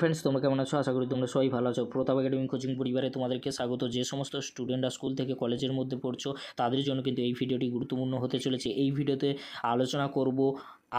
friends তোমরা কেমন আছো আশা করি তোমরা সবাই ভালো আছো প্রতাপ একাডেমি কোচিং পরিবারে তোমাদেরকে স্বাগত যে সমস্ত স্টুডেন্টরা স্কুল থেকে কলেজের মধ্যে পড়ছো তাদের জন্য কিন্তু এই ভিডিওটি গুরুত্বপূর্ণ হতে চলেছে এই ভিডিওতে আলোচনা করব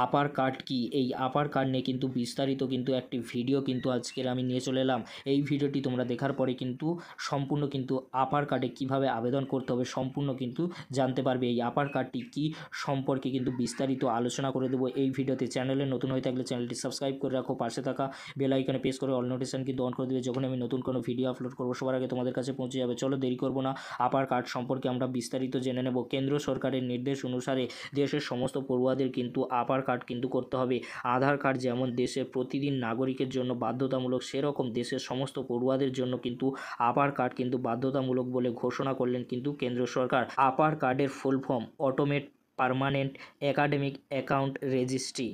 আপার কার্ড কি এই আপার কার্ড নিয়ে কিন্তু বিস্তারিত কিন্তু একটি ভিডিও কিন্তু আজকের আমি নিয়ে চলে এলাম এই ভিডিওটি তোমরা দেখার পরে কিন্তু সম্পূর্ণ কিন্তু আপার কার্ডে কিভাবে আবেদন করতে হবে সম্পূর্ণ কিন্তু জানতে পারবে এই আপার কার্ডটি কি সম্পর্কে কিন্তু বিস্তারিত আলোচনা করে দেবো এই ভিডিওতে চ্যানেলে নতুন হয়ে থাকলে চ্যানেলটি সাবস্ক্রাইব করে রাখো পাশে থাকা বেল প্রেস করে অল নোটিশন কিন্তু অন করে দেবে যখন আমি নতুন কোনো ভিডিও আপলোড করবো সবার আগে তোমাদের কাছে পৌঁছে যাবে চলো দেরি করবো না আপার কার্ড সম্পর্কে আমরা বিস্তারিত জেনে নেব কেন্দ্র সরকারের নির্দেশ অনুসারে দেশের সমস্ত পড়ুয়াদের কিন্তু আপার কার্ড কিন্তু করতে হবে আধার কার্ড যেমন দেশের প্রতিদিন নাগরিকের জন্য বাধ্যতামূলক সেরকম দেশের সমস্ত পড়ুয়াদের জন্য কিন্তু আপার কার্ড কিন্তু বাধ্যতামূলক বলে ঘোষণা করলেন কিন্তু কেন্দ্র সরকার আপার কার্ডের full form automated permanent academic account registry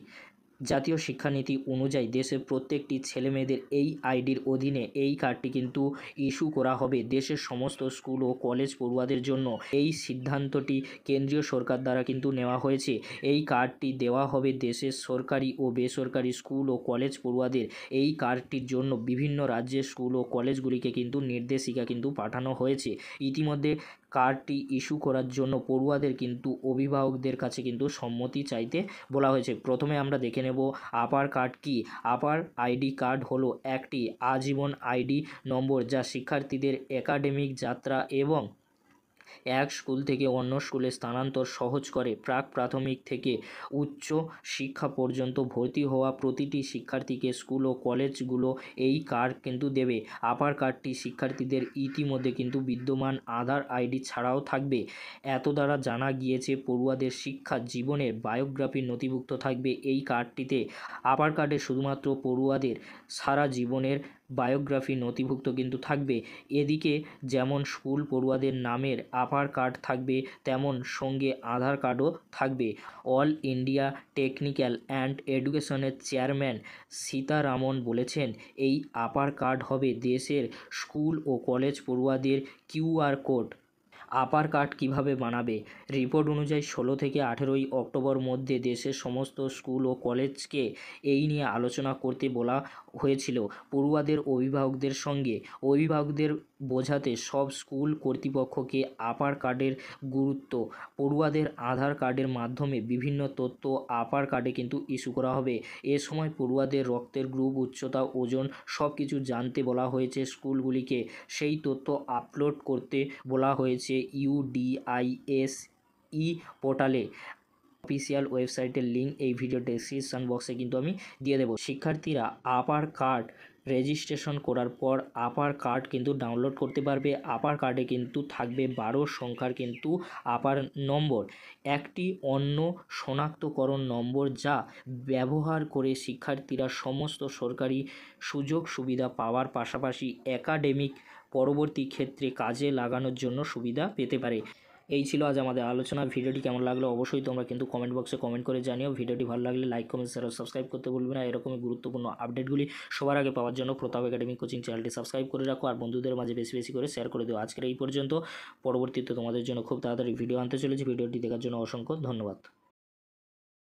জাতীয় শিক্ষানীতি অনুযায়ী দেশের প্রত্যেকটি ছেলেমেয়েদের এই আইডির অধীনে এই কার্ডটি কিন্তু ইস্যু করা হবে দেশের সমস্ত স্কুল ও কলেজ পড়ুয়াদের জন্য এই সিদ্ধান্তটি কেন্দ্রীয় সরকার দ্বারা কিন্তু নেওয়া হয়েছে এই কার্ডটি দেওয়া হবে দেশের সরকারি ও বেসরকারি স্কুল ও কলেজ পড়ুয়াদের এই কার্ডটির জন্য বিভিন্ন রাজ্যের স্কুল ও কলেজগুলিকে কিন্তু নির্দেশিকা কিন্তু পাঠানো হয়েছে ইতিমধ্যে কার্ডটি ইস্যু করার জন্য পড়ুয়াদের কিন্তু অভিভাবকদের কাছে কিন্তু সম্মতি চাইতে বলা হয়েছে প্রথমে আমরা দেখে নেব আপার কার্ড কি আপার আইডি কার্ড হলো একটি আজীবন আইডি নম্বর যা শিক্ষার্থীদের একাডেমিক যাত্রা এবং এক স্কুল থেকে অন্য স্কুলে স্থানান্তর সহজ করে প্রাক প্রাথমিক থেকে উচ্চ শিক্ষা পর্যন্ত ভর্তি হওয়া প্রতিটি শিক্ষার্থীকে স্কুল ও কলেজগুলো এই কার্ড কিন্তু দেবে আপার কার্ডটি শিক্ষার্থীদের ইতিমধ্যে কিন্তু বিদ্যমান আধার আইডি ছাড়াও থাকবে এত দ্বারা জানা গিয়েছে পড়ুয়াদের শিক্ষা জীবনের বায়োগ্রাফি নথিভুক্ত থাকবে এই কার্ডটিতে আপার কার্ডে শুধুমাত্র পড়ুয়াদের সারা জীবনের বায়োগ্রাফি নথিভুক্ত কিন্তু থাকবে এদিকে যেমন স্কুল পড়ুয়াদের নামের আপার কার্ড থাকবে তেমন সঙ্গে আধার কার্ডও থাকবে অল ইন্ডিয়া টেকনিক্যাল অ্যান্ড এডুকেশনের চেয়ারম্যান সীতারামন বলেছেন এই আপার কার্ড হবে দেশের স্কুল ও কলেজ পড়ুয়াদের কিউআর কোড আপার কাট কীভাবে বানাবে রিপোর্ট অনুযায়ী ষোলো থেকে আঠেরোই অক্টোবর মধ্যে দেশের সমস্ত স্কুল ও কলেজকে এই নিয়ে আলোচনা করতে বলা হয়েছিল পড়ুয়াদের অভিভাবকদের সঙ্গে অভিভাবকদের বোঝাতে সব স্কুল কর্তৃপক্ষকে আপার কার্ডের গুরুত্ব পড়ুয়াদের আধার কার্ডের মাধ্যমে বিভিন্ন তথ্য আপার কার্ডে কিন্তু ইস্যু করা হবে এ সময় পড়ুয়াদের রক্তের গ্রুপ উচ্চতা ওজন সব কিছু জানতে বলা হয়েছে স্কুলগুলিকে সেই তথ্য আপলোড করতে বলা হয়েছে ইউডিআইএসই পোর্টালে অফিসিয়াল ওয়েবসাইটের লিঙ্ক এই ভিডিও ডেসক্রিপশন বক্সে কিন্তু আমি দিয়ে দেবো শিক্ষার্থীরা আপার কার্ড রেজিস্ট্রেশন করার পর আপার কার্ড কিন্তু ডাউনলোড করতে পারবে আপার কার্ডে কিন্তু থাকবে বারো সংখ্যার কিন্তু আপার নম্বর একটি অন্য শনাক্তকরণ নম্বর যা ব্যবহার করে শিক্ষার্থীরা সমস্ত সরকারি সুযোগ সুবিধা পাওয়ার পাশাপাশি একাডেমিক পরবর্তী ক্ষেত্রে কাজে লাগানোর জন্য সুবিধা পেতে পারে এই ছিল আজ আমাদের আলোচনা ভিডিওটি কেমন লাগলো অবশ্যই তোমরা কিন্তু কমেন্ট বক্সে কমেন্ট করে জানিও ভিডিওটি ভালো লাগলে লাইক কমেন্ট শেয়ার সাবস্ক্রাইব করতে ভুলবে না এরকমই গুরুত্বপূর্ণ আপডেটগুলি সবার আগে পাওয়ার জন্য প্রতাপ একাডেমি কোচিং চ্যানেলটি সাবস্ক্রাইব করে রাখো আর বন্ধুদের মাঝে বেশি বেশি করে শেয়ার করে দিও আজকের এই পর্যন্ত পরবর্তীতে তোমাদের জন্য খুব তাড়াতাড়ি ভিডিও আনতে চলেছি ভিডিওটি দেখার জন্য অসংখ্য ধন্যবাদ